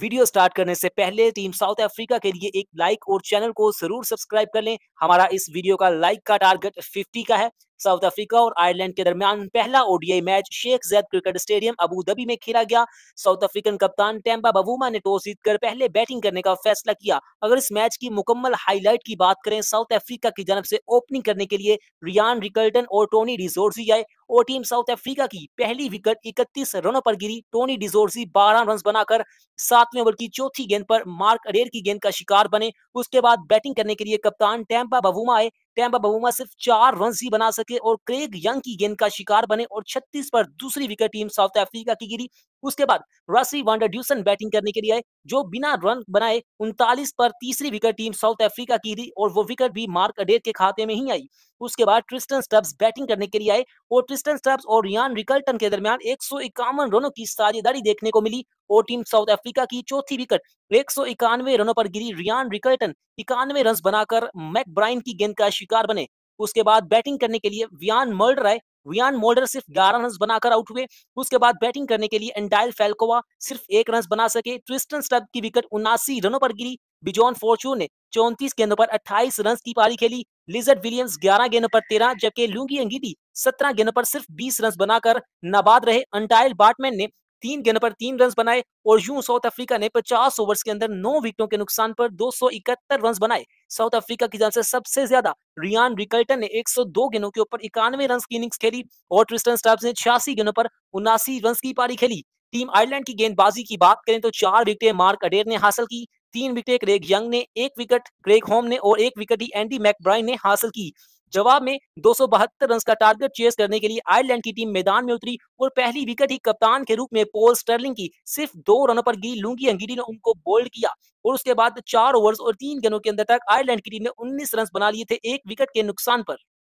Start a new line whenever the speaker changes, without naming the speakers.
video start करने से पहले टीम साउथ अफ्रीका के लिए एक लाइक और चैनल को जरूर सब्सक्राइब कर लें हमारा इस वीडियो का लाइक का टारगेट 50 का है साउथ अफ्रीका और आयरलैंड के दरमियान पहला ODI match Sheikh Zayed cricket stadium Abu Dhabi में खेला गया South African captain Temba Bavuma ने टॉस जीतकर पहले बैटिंग करने का फैसला किया अगर इस मैच की मुकम्मल हाईलाइट की बात करें साउथ अफ्रीका की जनब से ओपनिंग करने के लिए रियान रिकल्टन और टोनी डिजोर्सी आए और टीम साउथ अफ्रीका की पहली विकेट इकतीस रनों पर गिरी टोनी डिजोर्सी बारह रन बनाकर सातवें ओवर की चौथी गेंद पर मार्क अडेर की गेंद का शिकार बने उसके बाद बैटिंग करने के लिए कप्तान टैम्पा बबूमा आए टैम्पा बबूमा सिर्फ चार रन ही बना सके सके और क्रेग यंग की गेंद का शिकार बने और छत्तीस पर दूसरी विकेट टीम साउथ अफ्रीका की गिरी उसके बाद रसी वांडरड्यूसन बैटिंग करने के लिए आए जो बिना रन बनाए उनतालीस पर तीसरी विकेट टीम साउथ अफ्रीका की गिरी और वो विकेट भी मार्क अडेर के खाते में ही आई उसके बाद ट्रिस्टन स्टब्स बैटिंग करने के लिए आए और ट्रिस्टन स्टब्स और रियान रिकल्टन के दरमियान एक रनों की साझेदारी देखने को मिली और टीम साउथ अफ्रीका की चौथी विकेट एक रनों पर गिरी रियान रिकल्टन इक्यानवे रन बनाकर मैक ब्राइन की गेंद का शिकार बने उसके बाद बैटिंग करने के लिए वियान मर्डर आए वियान मोल्डर सिर्फ ग्यारह रन बनाकर आउट हुए उसके बाद बैटिंग करने के लिए एंडाइल फेल्कोवा सिर्फ एक रन बना सके ट्रिस्टन स्टब की विकेट उन्नासी रनों पर गिरी बिजॉन फोर्चून ने चौंतीस गेंदों पर 28 रन की पारी खेली लिजर्ड विलियम्स 11 गेंदों पर 13 जबकि लूंगी अंगीटी 17 गेंदों पर सिर्फ 20 रन बनाकर नाबाद रहे अंटाइल बाटमैन ने तीन गेंदों पर तीन रन बनाए और यूं साउथ अफ्रीका ने 50 ओवर्स के अंदर नौ विकेटों के नुकसान पर 271 रन बनाए साउथ अफ्रीका की जान से सबसे ज्यादा रियान रिकल्टन ने 102 गेंदों के ऊपर इक्यानवे रन की इनिंग्स खेली और ट्रिस्टन स्टाफ ने छियासी गेंदों पर उन्नासी रन की पारी खेली टीम आयरलैंड की गेंदबाजी की बात करें तो चार विकेटें मार्क अडेर ने हासिल की तीन विकेटें क्रेग यंग ने एक विकेट क्रेग होम ने और एक विकेट ही एंडी मैकब्राइन ने हासिल की जवाब में दो रन का टारगेट चेस करने के लिए आयरलैंड की टीम मैदान में उतरी और पहली विकेट ही कप्तान के रूप में पोल स्टर्लिंग की सिर्फ दो रनों पर गिरी लूंगी अंगिरी ने उनको बोल्ड किया और उसके बाद चार ओवर्स और तीन गेंदों के अंदर तक आयरलैंड की टीम ने 19 रन बना लिए थे एक विकेट के नुकसान पर